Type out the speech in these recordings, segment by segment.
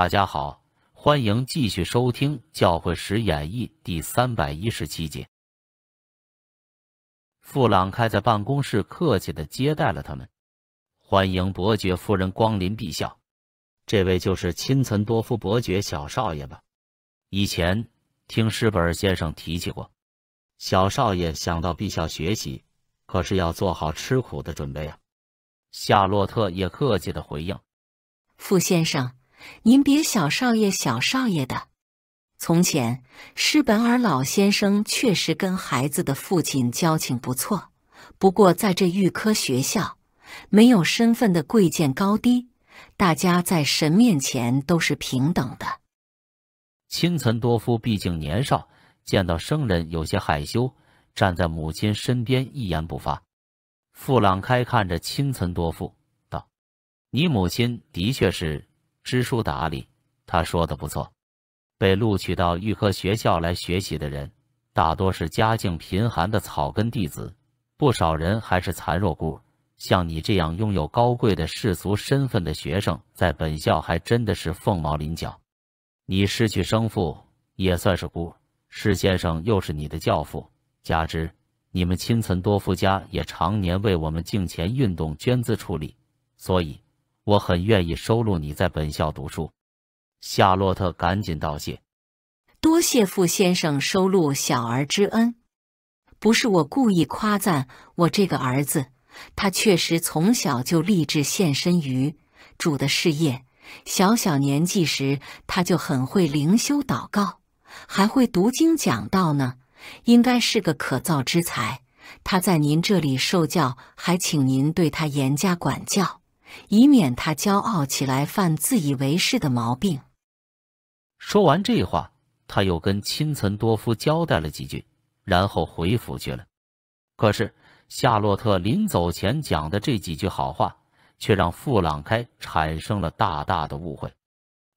大家好，欢迎继续收听《教会史演义》第三百一十七节。富朗开在办公室客气的接待了他们，欢迎伯爵夫人光临陛下。这位就是亲岑多夫伯爵小少爷吧？以前听施本先生提起过。小少爷想到陛下学习，可是要做好吃苦的准备啊。夏洛特也客气的回应，傅先生。您别小少爷小少爷的。从前施本尔老先生确实跟孩子的父亲交情不错，不过在这预科学校，没有身份的贵贱高低，大家在神面前都是平等的。钦岑多夫毕竟年少，见到生人有些害羞，站在母亲身边一言不发。富朗开看着钦岑多夫，道：“你母亲的确是。”知书达理，他说的不错。被录取到预科学校来学习的人，大多是家境贫寒的草根弟子，不少人还是残弱孤。像你这样拥有高贵的世俗身份的学生，在本校还真的是凤毛麟角。你失去生父也算是孤，施先生又是你的教父，加之你们亲曾多夫家也常年为我们敬钱运动捐资处理，所以。我很愿意收录你在本校读书，夏洛特赶紧道谢，多谢傅先生收录小儿之恩。不是我故意夸赞我这个儿子，他确实从小就立志献身于主的事业。小小年纪时，他就很会灵修祷告，还会读经讲道呢，应该是个可造之才。他在您这里受教，还请您对他严加管教。以免他骄傲起来犯自以为是的毛病。说完这话，他又跟亲岑多夫交代了几句，然后回府去了。可是夏洛特临走前讲的这几句好话，却让富朗开产生了大大的误会。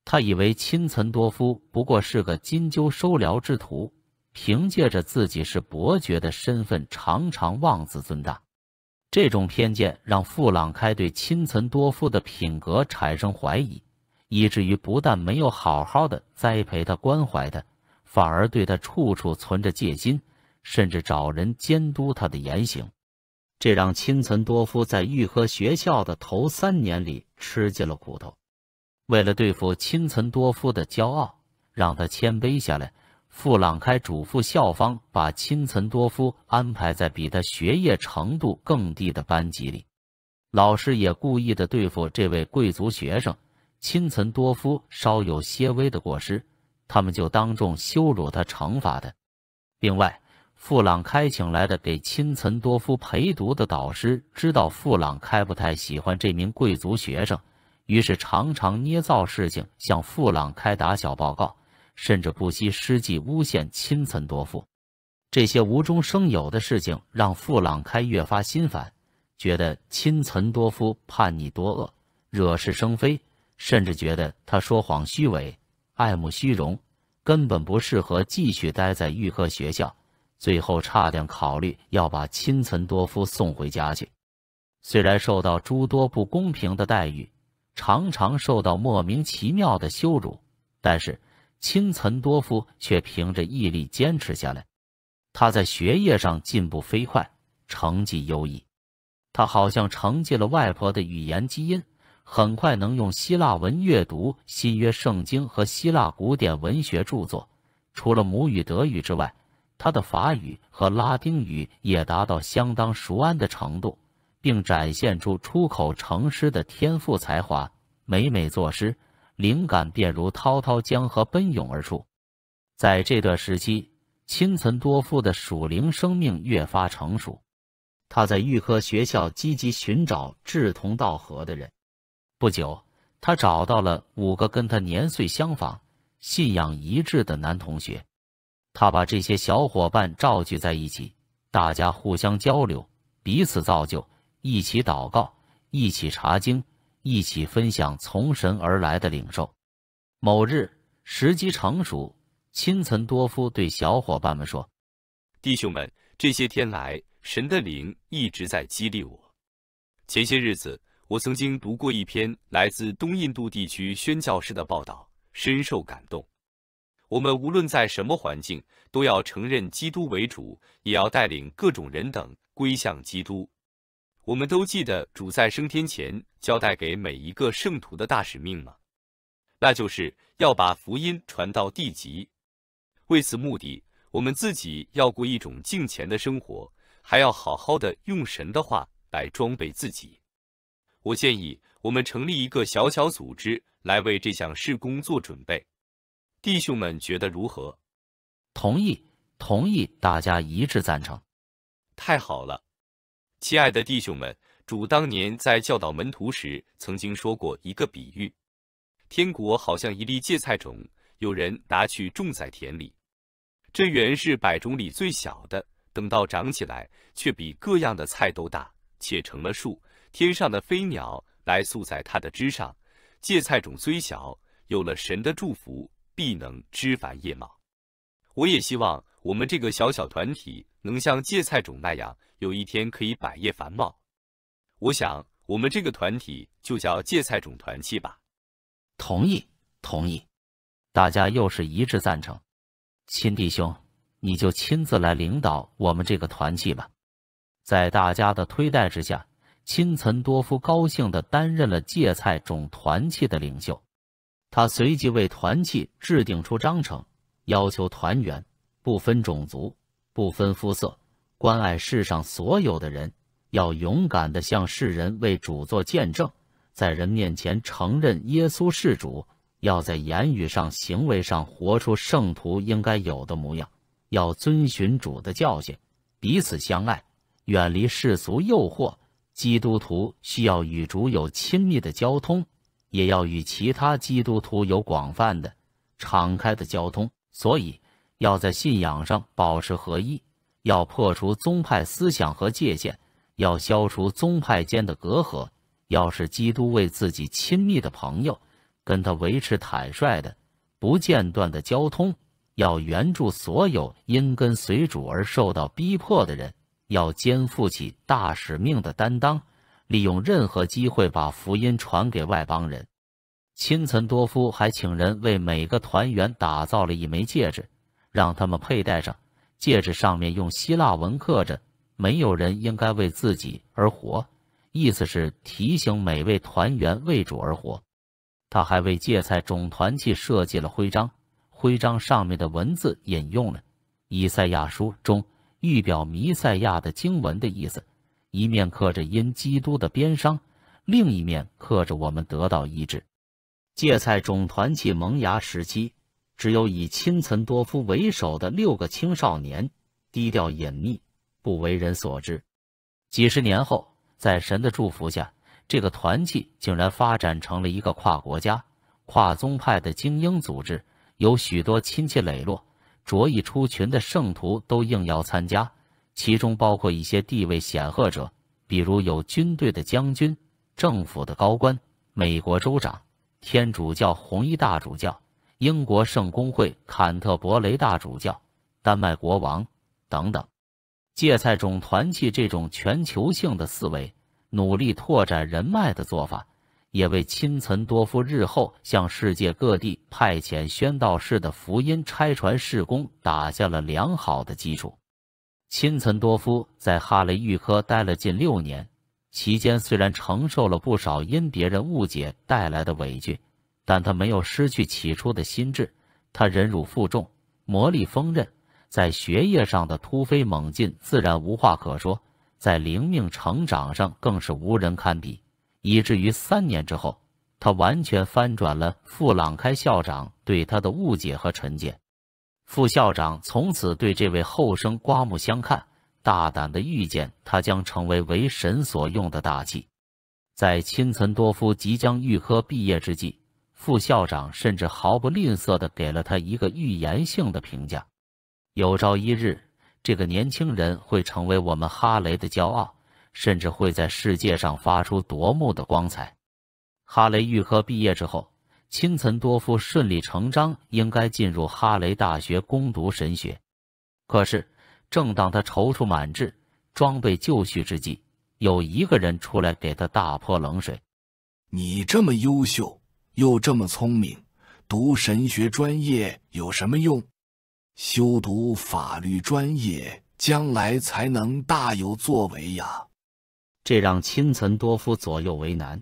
他以为亲岑多夫不过是个金鸠收辽之徒，凭借着自己是伯爵的身份，常常妄自尊大。这种偏见让富朗开对钦岑多夫的品格产生怀疑，以至于不但没有好好的栽培他、关怀他，反而对他处处存着戒心，甚至找人监督他的言行。这让钦岑多夫在预科学校的头三年里吃尽了苦头。为了对付钦岑多夫的骄傲，让他谦卑下来。富朗开嘱咐校方把钦岑多夫安排在比他学业程度更低的班级里，老师也故意的对付这位贵族学生。钦岑多夫稍有些微的过失，他们就当众羞辱他，惩罚他。另外，富朗开请来的给钦岑多夫陪读的导师知道富朗开不太喜欢这名贵族学生，于是常常捏造事情向富朗开打小报告。甚至不惜施计诬陷亲岑多夫，这些无中生有的事情让富朗开越发心烦，觉得亲岑多夫叛逆多恶，惹是生非，甚至觉得他说谎虚伪，爱慕虚荣，根本不适合继续待在预科学校。最后，差点考虑要把亲岑多夫送回家去。虽然受到诸多不公平的待遇，常常受到莫名其妙的羞辱，但是。亲岑多夫却凭着毅力坚持下来。他在学业上进步飞快，成绩优异。他好像承继了外婆的语言基因，很快能用希腊文阅读新约圣经和希腊古典文学著作。除了母语德语之外，他的法语和拉丁语也达到相当熟谙的程度，并展现出出口成诗的天赋才华，每每作诗。灵感便如滔滔江河奔涌而出。在这段时期，亲岑多夫的属灵生命越发成熟。他在预科学校积极寻找志同道合的人。不久，他找到了五个跟他年岁相仿、信仰一致的男同学。他把这些小伙伴召集在一起，大家互相交流，彼此造就，一起祷告，一起查经。一起分享从神而来的领受。某日，时机成熟，钦岑多夫对小伙伴们说：“弟兄们，这些天来，神的灵一直在激励我。前些日子，我曾经读过一篇来自东印度地区宣教师的报道，深受感动。我们无论在什么环境，都要承认基督为主，也要带领各种人等归向基督。”我们都记得主在升天前交代给每一个圣徒的大使命吗？那就是要把福音传到地极。为此目的，我们自己要过一种敬虔的生活，还要好好的用神的话来装备自己。我建议我们成立一个小小组织来为这项事工做准备。弟兄们，觉得如何？同意，同意，大家一致赞成。太好了。亲爱的弟兄们，主当年在教导门徒时曾经说过一个比喻：天国好像一粒芥菜种，有人拿去种在田里。这原是百种里最小的，等到长起来，却比各样的菜都大，且成了树。天上的飞鸟来宿在它的枝上。芥菜种虽小，有了神的祝福，必能枝繁叶茂。我也希望我们这个小小团体。能像芥菜种那样，有一天可以百叶繁茂。我想，我们这个团体就叫芥菜种团契吧。同意，同意，大家又是一致赞成。亲弟兄，你就亲自来领导我们这个团契吧。在大家的推带之下，亲岑多夫高兴地担任了芥菜种团契的领袖。他随即为团契制定出章程，要求团员不分种族。不分肤色，关爱世上所有的人，要勇敢地向世人为主做见证，在人面前承认耶稣是主，要在言语上、行为上活出圣徒应该有的模样，要遵循主的教训，彼此相爱，远离世俗诱惑。基督徒需要与主有亲密的交通，也要与其他基督徒有广泛的、敞开的交通，所以。要在信仰上保持合一，要破除宗派思想和界限，要消除宗派间的隔阂。要是基督为自己亲密的朋友，跟他维持坦率的、不间断的交通。要援助所有因跟随主而受到逼迫的人。要肩负起大使命的担当，利用任何机会把福音传给外邦人。亲岑多夫还请人为每个团员打造了一枚戒指。让他们佩戴上戒指，上面用希腊文刻着“没有人应该为自己而活”，意思是提醒每位团员为主而活。他还为芥菜种团契设计了徽章，徽章上面的文字引用了以赛亚书中预表弥赛亚的经文的意思，一面刻着“因基督的鞭伤”，另一面刻着“我们得到医治”。芥菜种团契萌芽时期。只有以亲岑多夫为首的六个青少年低调隐秘，不为人所知。几十年后，在神的祝福下，这个团契竟然发展成了一个跨国家、跨宗派的精英组织。有许多亲戚磊落、着意出群的圣徒都应邀参加，其中包括一些地位显赫者，比如有军队的将军、政府的高官、美国州长、天主教红衣大主教。英国圣公会坎特伯雷大主教、丹麦国王等等，芥菜种团契这种全球性的思维，努力拓展人脉的做法，也为钦岑多夫日后向世界各地派遣宣道士的福音拆船事工打下了良好的基础。钦岑多夫在哈雷玉科待了近六年，期间虽然承受了不少因别人误解带来的委屈。但他没有失去起初的心智，他忍辱负重，磨砺锋刃，在学业上的突飞猛进自然无话可说，在灵命成长上更是无人堪比，以至于三年之后，他完全翻转了富朗开校长对他的误解和成见。副校长从此对这位后生刮目相看，大胆的预见他将成为为神所用的大器。在亲岑多夫即将预科毕业之际。副校长甚至毫不吝啬地给了他一个预言性的评价：“有朝一日，这个年轻人会成为我们哈雷的骄傲，甚至会在世界上发出夺目的光彩。”哈雷预科毕业之后，钦岑多夫顺理成章应该进入哈雷大学攻读神学。可是，正当他踌躇满志、装备就绪之际，有一个人出来给他大泼冷水：“你这么优秀。”又这么聪明，读神学专业有什么用？修读法律专业，将来才能大有作为呀！这让亲岑多夫左右为难。